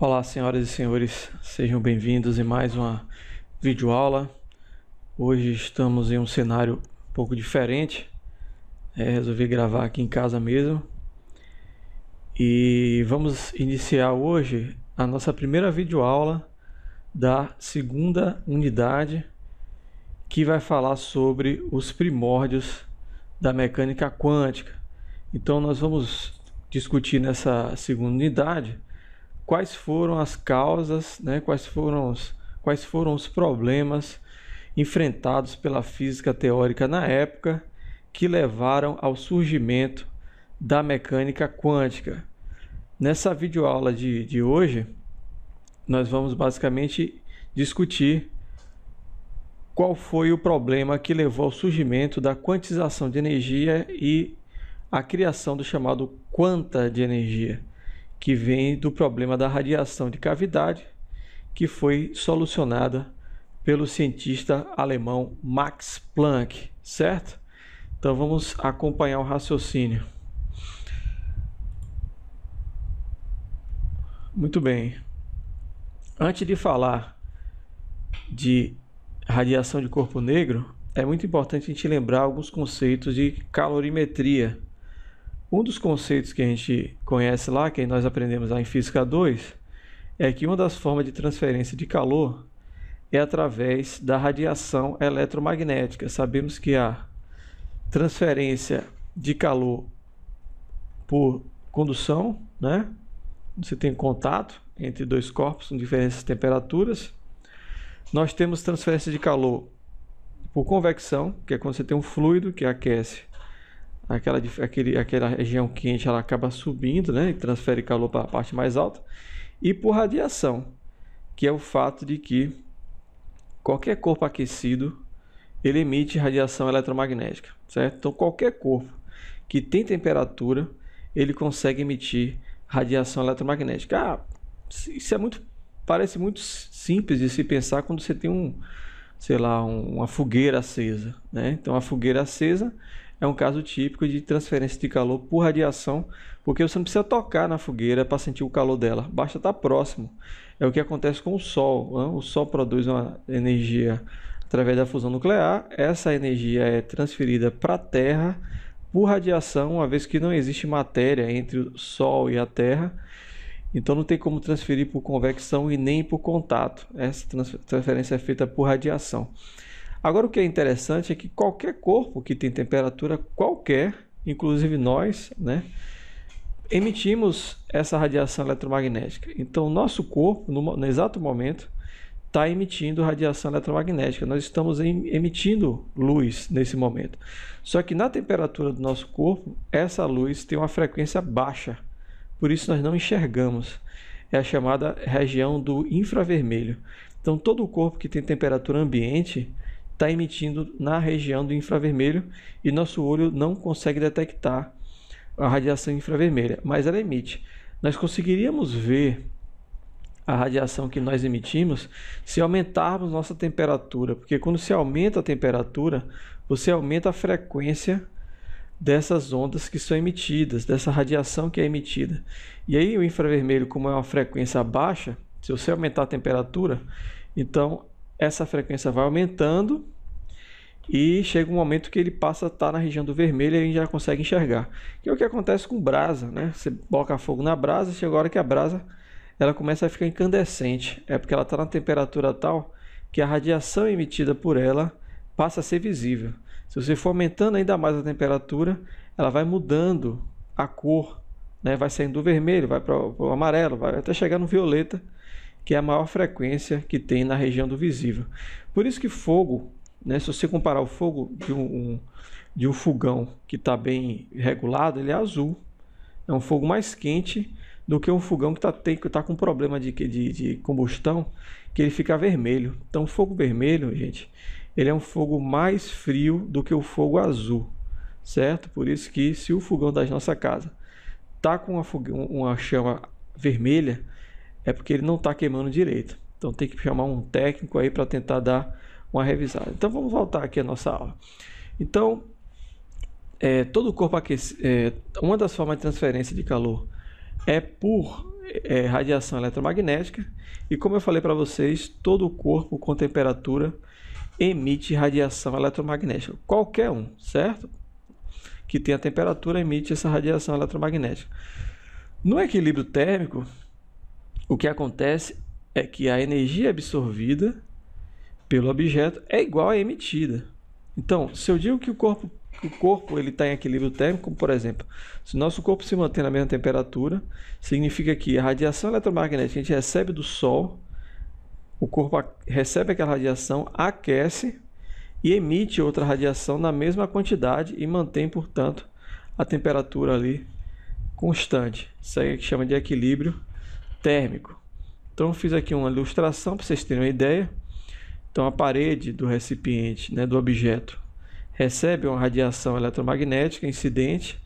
Olá, senhoras e senhores, sejam bem-vindos em mais uma videoaula. Hoje estamos em um cenário um pouco diferente. É, resolvi gravar aqui em casa mesmo. E vamos iniciar hoje a nossa primeira videoaula da segunda unidade, que vai falar sobre os primórdios da mecânica quântica. Então, nós vamos discutir nessa segunda unidade quais foram as causas, né, quais, foram os, quais foram os problemas enfrentados pela física teórica na época que levaram ao surgimento da mecânica quântica. Nessa videoaula de, de hoje, nós vamos basicamente discutir qual foi o problema que levou ao surgimento da quantização de energia e a criação do chamado quanta de energia que vem do problema da radiação de cavidade, que foi solucionada pelo cientista alemão Max Planck, certo? Então vamos acompanhar o raciocínio. Muito bem. Antes de falar de radiação de corpo negro, é muito importante a gente lembrar alguns conceitos de calorimetria um dos conceitos que a gente conhece lá, que nós aprendemos lá em Física 2, é que uma das formas de transferência de calor é através da radiação eletromagnética. Sabemos que a transferência de calor por condução, né? Você tem contato entre dois corpos com diferentes temperaturas. Nós temos transferência de calor por convecção, que é quando você tem um fluido que aquece aquela, aquele, aquela região quente ela acaba subindo, né, e transfere calor para a parte mais alta, e por radiação, que é o fato de que qualquer corpo aquecido ele emite radiação eletromagnética, certo? Então qualquer corpo que tem temperatura ele consegue emitir radiação eletromagnética. Ah, isso é muito parece muito simples de se pensar quando você tem um sei lá, um, uma fogueira acesa, né? Então a fogueira acesa é um caso típico de transferência de calor por radiação, porque você não precisa tocar na fogueira para sentir o calor dela, basta estar tá próximo. É o que acontece com o Sol. Né? O Sol produz uma energia através da fusão nuclear, essa energia é transferida para a Terra por radiação, uma vez que não existe matéria entre o Sol e a Terra. Então não tem como transferir por convecção e nem por contato. Essa transferência é feita por radiação. Agora, o que é interessante é que qualquer corpo que tem temperatura qualquer, inclusive nós, né, emitimos essa radiação eletromagnética. Então, nosso corpo, no, no exato momento, está emitindo radiação eletromagnética. Nós estamos em, emitindo luz nesse momento. Só que na temperatura do nosso corpo, essa luz tem uma frequência baixa. Por isso, nós não enxergamos. É a chamada região do infravermelho. Então, todo o corpo que tem temperatura ambiente está emitindo na região do infravermelho e nosso olho não consegue detectar a radiação infravermelha, mas ela emite. Nós conseguiríamos ver a radiação que nós emitimos se aumentarmos nossa temperatura, porque quando se aumenta a temperatura, você aumenta a frequência dessas ondas que são emitidas, dessa radiação que é emitida. E aí o infravermelho, como é uma frequência baixa, se você aumentar a temperatura, então essa frequência vai aumentando e chega um momento que ele passa a estar tá na região do vermelho e a gente já consegue enxergar. Que é o que acontece com brasa, né? Você coloca fogo na brasa, e chega a hora que a brasa ela começa a ficar incandescente. É porque ela está na temperatura tal que a radiação emitida por ela passa a ser visível. Se você for aumentando ainda mais a temperatura, ela vai mudando a cor, né? vai saindo do vermelho, vai para o amarelo, vai até chegar no violeta que é a maior frequência que tem na região do visível. Por isso que fogo, né, se você comparar o fogo de um, de um fogão que está bem regulado, ele é azul. É um fogo mais quente do que um fogão que está tá com problema de, de, de combustão, que ele fica vermelho. Então, o fogo vermelho, gente, ele é um fogo mais frio do que o fogo azul, certo? Por isso que se o fogão da nossa casa está com uma, uma chama vermelha, é porque ele não está queimando direito. Então tem que chamar um técnico aí para tentar dar uma revisada. Então vamos voltar aqui à nossa aula. Então, é, todo o corpo aquece, é, uma das formas de transferência de calor é por é, radiação eletromagnética. E como eu falei para vocês, todo o corpo com temperatura emite radiação eletromagnética. Qualquer um, certo? Que tenha temperatura emite essa radiação eletromagnética. No equilíbrio térmico, o que acontece é que a energia absorvida pelo objeto é igual à emitida. Então, se eu digo que o corpo o corpo ele está em equilíbrio térmico, por exemplo, se o nosso corpo se mantém na mesma temperatura, significa que a radiação eletromagnética que a gente recebe do Sol, o corpo recebe aquela radiação, aquece e emite outra radiação na mesma quantidade e mantém, portanto, a temperatura ali constante. Isso aí é que chama de equilíbrio térmico. Então fiz aqui uma ilustração para vocês terem uma ideia. Então a parede do recipiente, né, do objeto, recebe uma radiação eletromagnética incidente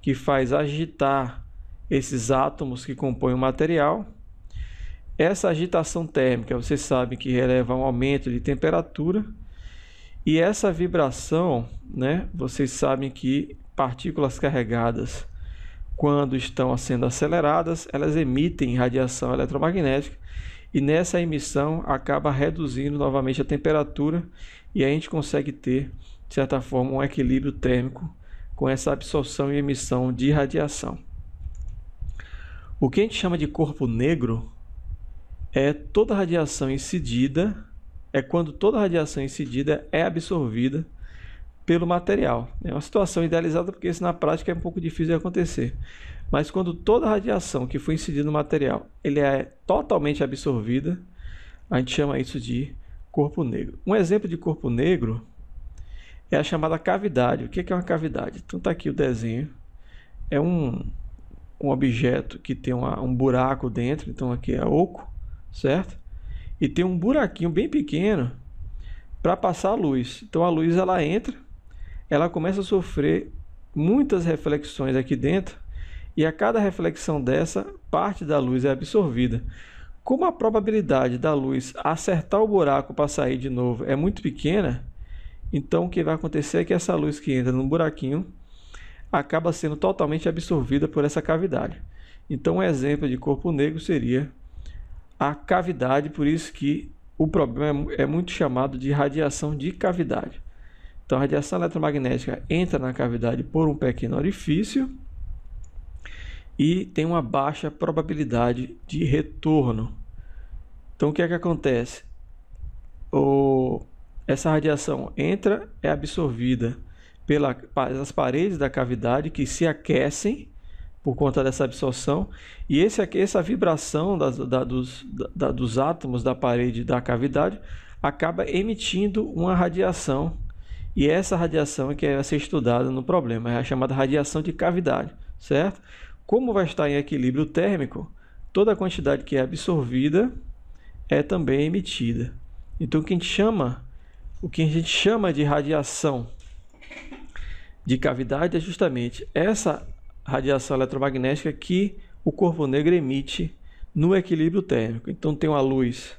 que faz agitar esses átomos que compõem o material. Essa agitação térmica, vocês sabem que releva um aumento de temperatura. E essa vibração, né, vocês sabem que partículas carregadas quando estão sendo aceleradas, elas emitem radiação eletromagnética e nessa emissão acaba reduzindo novamente a temperatura e a gente consegue ter, de certa forma, um equilíbrio térmico com essa absorção e emissão de radiação. O que a gente chama de corpo negro é toda radiação incidida, é quando toda radiação incidida é absorvida pelo material. É uma situação idealizada porque isso na prática é um pouco difícil de acontecer. Mas quando toda a radiação que foi incidida no material ele é totalmente absorvida, a gente chama isso de corpo negro. Um exemplo de corpo negro é a chamada cavidade. O que é, é uma cavidade? Então está aqui o desenho. É um, um objeto que tem uma, um buraco dentro, então aqui é oco, certo? E tem um buraquinho bem pequeno para passar a luz. Então a luz ela entra ela começa a sofrer muitas reflexões aqui dentro e a cada reflexão dessa, parte da luz é absorvida. Como a probabilidade da luz acertar o buraco para sair de novo é muito pequena, então o que vai acontecer é que essa luz que entra no buraquinho acaba sendo totalmente absorvida por essa cavidade. Então, um exemplo de corpo negro seria a cavidade, por isso que o problema é, é muito chamado de radiação de cavidade. Então a radiação eletromagnética entra na cavidade por um pequeno orifício e tem uma baixa probabilidade de retorno. Então o que é que acontece? O... Essa radiação entra, é absorvida pelas paredes da cavidade que se aquecem por conta dessa absorção e esse, essa vibração das, da, dos, da, dos átomos da parede da cavidade acaba emitindo uma radiação e essa radiação é que vai ser estudada no problema, é a chamada radiação de cavidade, certo? Como vai estar em equilíbrio térmico, toda a quantidade que é absorvida é também emitida. Então, chama, o que a gente chama de radiação de cavidade é justamente essa radiação eletromagnética que o corpo negro emite no equilíbrio térmico. Então, tem uma luz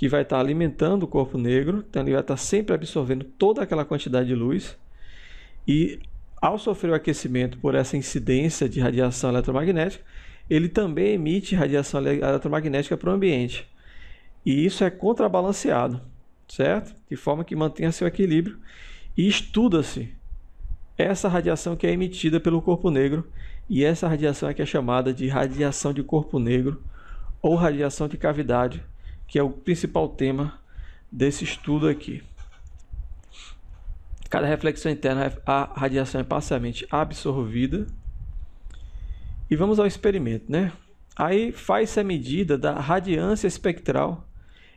que vai estar alimentando o corpo negro, então ele vai estar sempre absorvendo toda aquela quantidade de luz. E ao sofrer o aquecimento por essa incidência de radiação eletromagnética, ele também emite radiação eletromagnética para o ambiente. E isso é contrabalanceado, certo? De forma que mantenha seu equilíbrio e estuda-se essa radiação que é emitida pelo corpo negro e essa radiação é que é chamada de radiação de corpo negro ou radiação de cavidade que é o principal tema desse estudo aqui. Cada reflexão interna, a radiação é parcialmente absorvida. E vamos ao experimento, né? Aí faz-se a medida da radiância espectral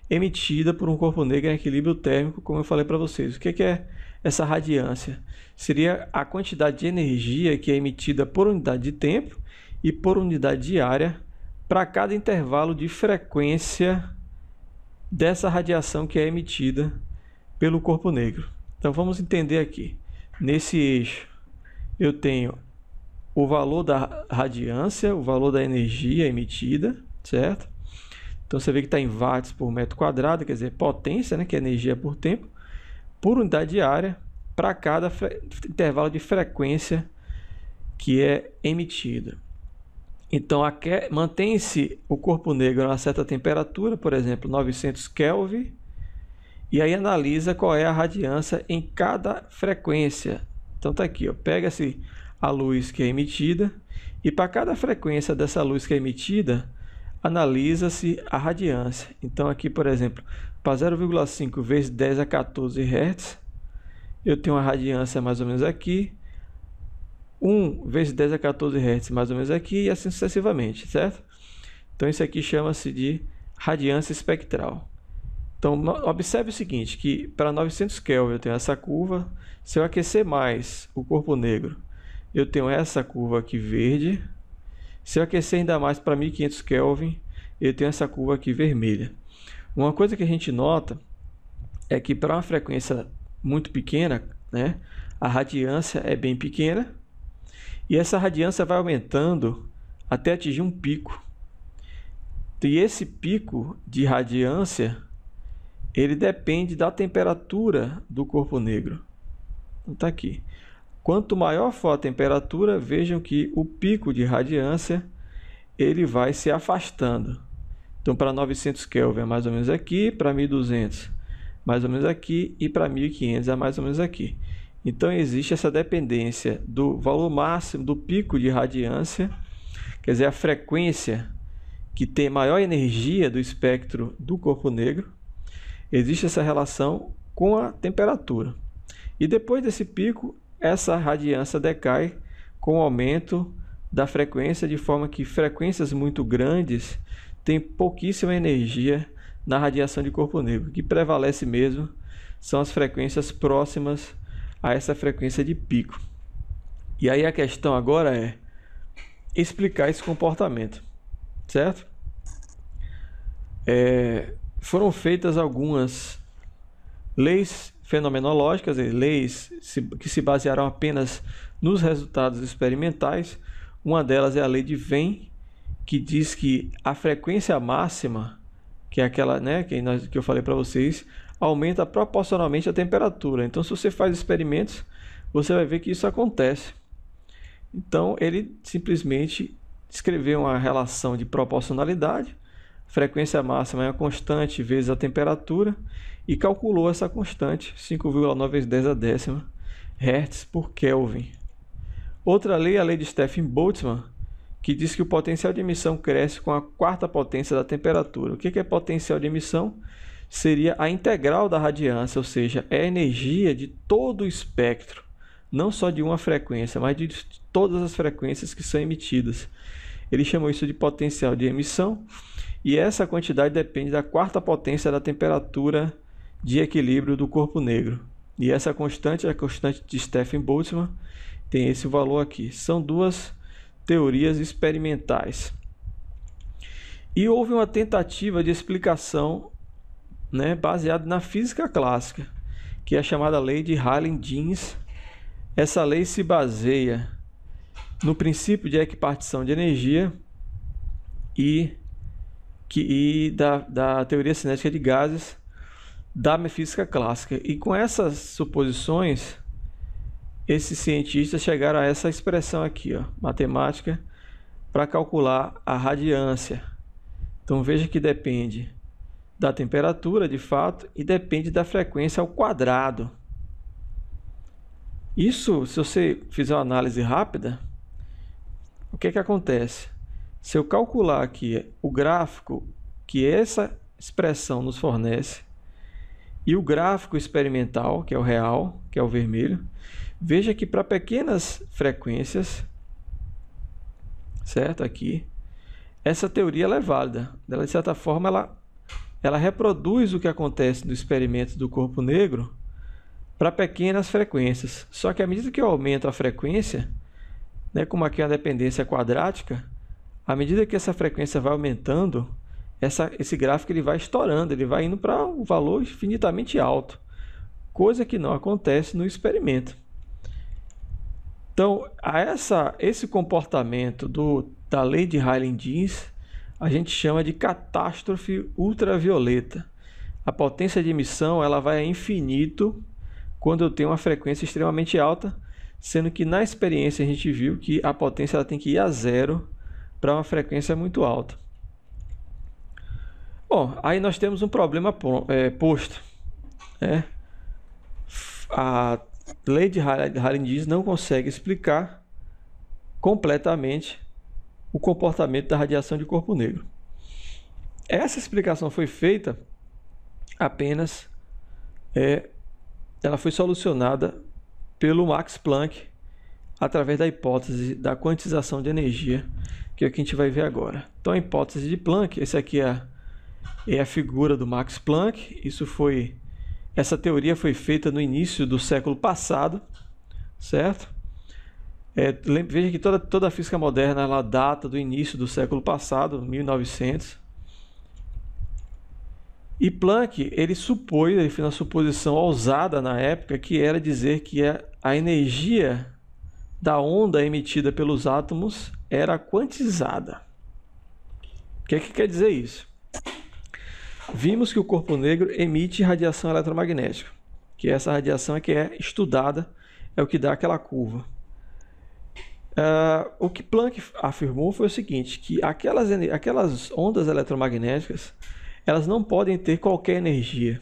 emitida por um corpo negro em equilíbrio térmico, como eu falei para vocês. O é que é essa radiância? Seria a quantidade de energia que é emitida por unidade de tempo e por unidade de área para cada intervalo de frequência dessa radiação que é emitida pelo corpo negro. Então vamos entender aqui. Nesse eixo eu tenho o valor da radiância, o valor da energia emitida, certo? Então você vê que está em watts por metro quadrado, quer dizer, potência, né, que é energia por tempo, por unidade de área para cada intervalo de frequência que é emitida. Então, mantém-se o corpo negro a uma certa temperatura, por exemplo, 900 Kelvin, e aí analisa qual é a radiância em cada frequência. Então, está aqui, pega-se a luz que é emitida, e para cada frequência dessa luz que é emitida, analisa-se a radiância. Então, aqui, por exemplo, para 0,5 vezes 10 a 14 Hz, eu tenho uma radiância mais ou menos aqui, 1 vezes 10 a 14 Hz, mais ou menos aqui, e assim sucessivamente, certo? Então isso aqui chama-se de radiância espectral. Então observe o seguinte, que para 900 Kelvin eu tenho essa curva, se eu aquecer mais o corpo negro, eu tenho essa curva aqui verde. Se eu aquecer ainda mais para 1500 Kelvin, eu tenho essa curva aqui vermelha. Uma coisa que a gente nota é que para uma frequência muito pequena, né, a radiância é bem pequena, e essa radiância vai aumentando até atingir um pico. E esse pico de radiância, ele depende da temperatura do corpo negro. Então tá aqui. Quanto maior for a temperatura, vejam que o pico de radiância ele vai se afastando. Então para 900 Kelvin é mais ou menos aqui, para 1200 mais ou menos aqui e para 1500 é mais ou menos aqui. Então existe essa dependência do valor máximo do pico de radiância, quer dizer, a frequência que tem maior energia do espectro do corpo negro, existe essa relação com a temperatura. E depois desse pico, essa radiância decai com o aumento da frequência, de forma que frequências muito grandes têm pouquíssima energia na radiação de corpo negro. O que prevalece mesmo são as frequências próximas a essa frequência de pico. E aí a questão agora é explicar esse comportamento, certo? É, foram feitas algumas leis fenomenológicas, leis que se basearam apenas nos resultados experimentais. Uma delas é a lei de Venn, que diz que a frequência máxima, que é aquela né, que, nós, que eu falei para vocês, aumenta proporcionalmente a temperatura. Então, se você faz experimentos, você vai ver que isso acontece. Então, ele simplesmente escreveu uma relação de proporcionalidade, frequência máxima é a constante vezes a temperatura, e calculou essa constante, 5,9 vezes 10 a décima Hertz por Kelvin. Outra lei é a lei de Stephen Boltzmann, que diz que o potencial de emissão cresce com a quarta potência da temperatura. O que é potencial de emissão? seria a integral da radiância, ou seja, é a energia de todo o espectro, não só de uma frequência, mas de todas as frequências que são emitidas. Ele chamou isso de potencial de emissão, e essa quantidade depende da quarta potência da temperatura de equilíbrio do corpo negro. E essa constante, a constante de Stephen Boltzmann, tem esse valor aqui. São duas teorias experimentais. E houve uma tentativa de explicação né, baseado na física clássica, que é a chamada lei de Halley-Jeans. Essa lei se baseia no princípio de equipartição de energia e, que, e da, da teoria cinética de gases da física clássica. E com essas suposições, esses cientistas chegaram a essa expressão aqui, ó, matemática, para calcular a radiância. Então veja que depende da temperatura, de fato, e depende da frequência ao quadrado. Isso, se você fizer uma análise rápida, o que, é que acontece? Se eu calcular aqui o gráfico que essa expressão nos fornece e o gráfico experimental, que é o real, que é o vermelho, veja que para pequenas frequências, certo? Aqui, essa teoria é válida. Ela, de certa forma, ela ela reproduz o que acontece no experimento do corpo negro para pequenas frequências. Só que à medida que eu aumento a frequência, né, como aqui é uma dependência quadrática, à medida que essa frequência vai aumentando, essa, esse gráfico ele vai estourando, ele vai indo para um valor infinitamente alto, coisa que não acontece no experimento. Então, a essa, esse comportamento do, da lei de Highland-Jeans a gente chama de catástrofe ultravioleta. A potência de emissão ela vai a infinito quando eu tenho uma frequência extremamente alta, sendo que na experiência a gente viu que a potência ela tem que ir a zero para uma frequência muito alta. Bom, aí nós temos um problema é, posto. Né? A lei de Halley-Dietz não consegue explicar completamente o comportamento da radiação de corpo negro. Essa explicação foi feita apenas, é, ela foi solucionada pelo Max Planck através da hipótese da quantização de energia, que é o que a gente vai ver agora. Então, a hipótese de Planck, essa aqui é a, é a figura do Max Planck, isso foi essa teoria foi feita no início do século passado, certo? É, veja que toda, toda a física moderna ela data do início do século passado, 1900. E Planck, ele supôs, ele fez uma suposição ousada na época, que era dizer que a, a energia da onda emitida pelos átomos era quantizada. O que, é que quer dizer isso? Vimos que o corpo negro emite radiação eletromagnética, que essa radiação é que é estudada, é o que dá aquela curva. Uh, o que Planck afirmou foi o seguinte, que aquelas, aquelas ondas eletromagnéticas, elas não podem ter qualquer energia.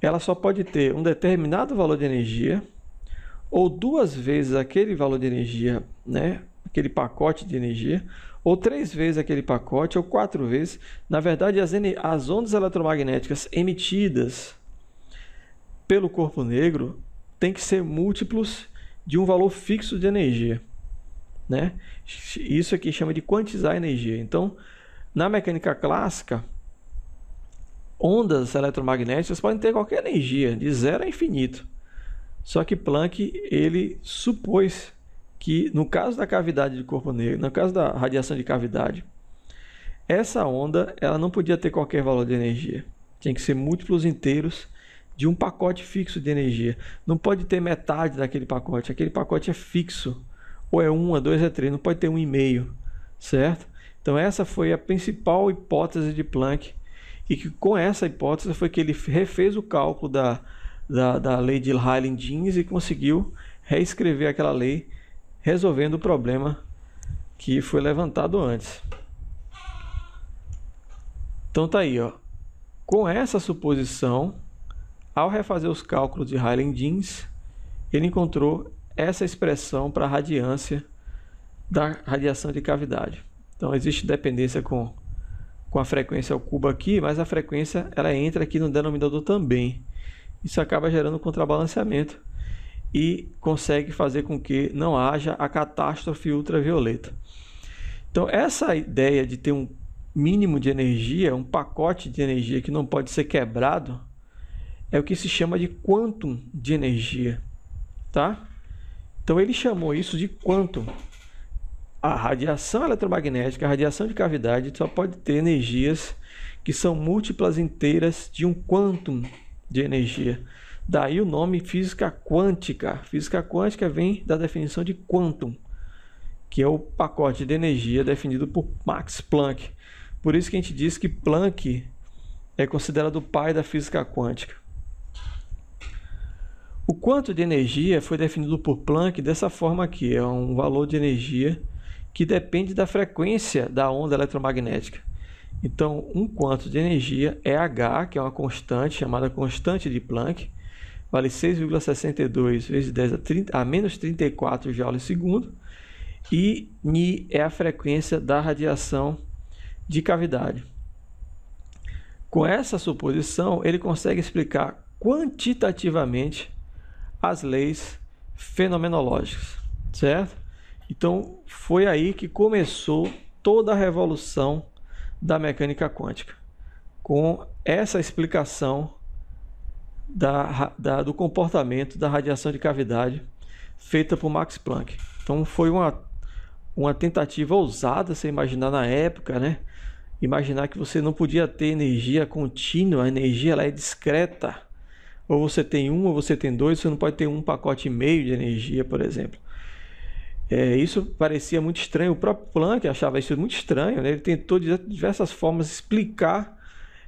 Ela só pode ter um determinado valor de energia ou duas vezes aquele valor de energia, né? aquele pacote de energia, ou três vezes aquele pacote, ou quatro vezes. Na verdade, as, as ondas eletromagnéticas emitidas pelo corpo negro têm que ser múltiplos de um valor fixo de energia. Né? Isso aqui chama de quantizar energia. Então, na mecânica clássica, ondas eletromagnéticas podem ter qualquer energia, de zero a infinito. Só que Planck ele supôs que no caso da cavidade de corpo negro, no caso da radiação de cavidade, essa onda ela não podia ter qualquer valor de energia. Tinha que ser múltiplos inteiros de um pacote fixo de energia. Não pode ter metade daquele pacote. Aquele pacote é fixo. Ou é 1, é 2, é 3. Não pode ter um e meio, certo? Então essa foi a principal hipótese de Planck. E que com essa hipótese foi que ele refez o cálculo da, da, da lei de Haaland-Jeans e conseguiu reescrever aquela lei resolvendo o problema que foi levantado antes. Então tá aí, ó. Com essa suposição, ao refazer os cálculos de Highland-Jeans, ele encontrou essa expressão para a radiância da radiação de cavidade. Então existe dependência com, com a frequência ao cubo aqui, mas a frequência ela entra aqui no denominador também. Isso acaba gerando contrabalanceamento e consegue fazer com que não haja a catástrofe ultravioleta. Então essa ideia de ter um mínimo de energia, um pacote de energia que não pode ser quebrado, é o que se chama de quantum de energia, tá? Então ele chamou isso de quantum. A radiação eletromagnética, a radiação de cavidade só pode ter energias que são múltiplas inteiras de um quantum de energia. Daí o nome física quântica. Física quântica vem da definição de quantum, que é o pacote de energia definido por Max Planck. Por isso que a gente diz que Planck é considerado o pai da física quântica. O quanto de energia foi definido por Planck dessa forma aqui, é um valor de energia que depende da frequência da onda eletromagnética. Então, um quanto de energia é H, que é uma constante chamada constante de Planck, vale 6,62 vezes 10 a, 30, a menos 34 joules segundo, e Ni é a frequência da radiação de cavidade. Com essa suposição, ele consegue explicar quantitativamente as leis fenomenológicas, certo? Então foi aí que começou toda a revolução da mecânica quântica, com essa explicação da, da, do comportamento da radiação de cavidade feita por Max Planck. Então foi uma, uma tentativa ousada, você imaginar na época, né? Imaginar que você não podia ter energia contínua, a energia ela é discreta ou você tem um, ou você tem dois, você não pode ter um pacote e meio de energia, por exemplo. É, isso parecia muito estranho. O próprio Planck achava isso muito estranho. Né? Ele tentou de diversas formas explicar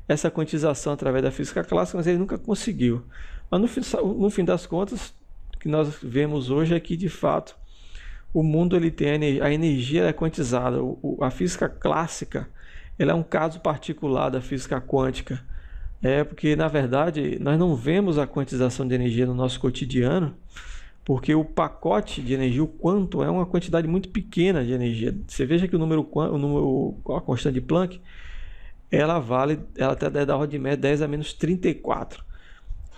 essa quantização através da física clássica, mas ele nunca conseguiu. Mas no fim, no fim das contas, o que nós vemos hoje é que, de fato, o mundo ele tem a energia é quantizada. O, a física clássica ela é um caso particular da física quântica. É porque, na verdade, nós não vemos a quantização de energia no nosso cotidiano, porque o pacote de energia, o quanto, é uma quantidade muito pequena de energia. Você veja que o número, o número a constante de Planck, ela vale, ela até da ordem de média 10 a menos 34.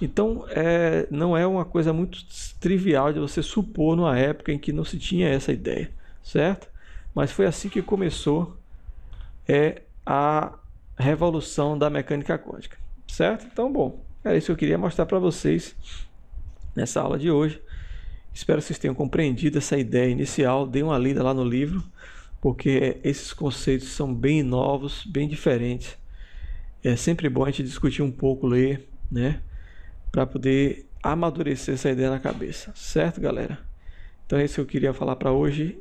Então, é, não é uma coisa muito trivial de você supor numa época em que não se tinha essa ideia, certo? Mas foi assim que começou é, a revolução da mecânica quântica. Certo? Então, bom, era isso que eu queria mostrar para vocês nessa aula de hoje. Espero que vocês tenham compreendido essa ideia inicial. Dê uma lida lá no livro, porque esses conceitos são bem novos, bem diferentes. É sempre bom a gente discutir um pouco, ler, né? Para poder amadurecer essa ideia na cabeça. Certo, galera? Então é isso que eu queria falar para hoje.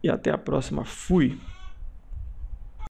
E até a próxima. Fui!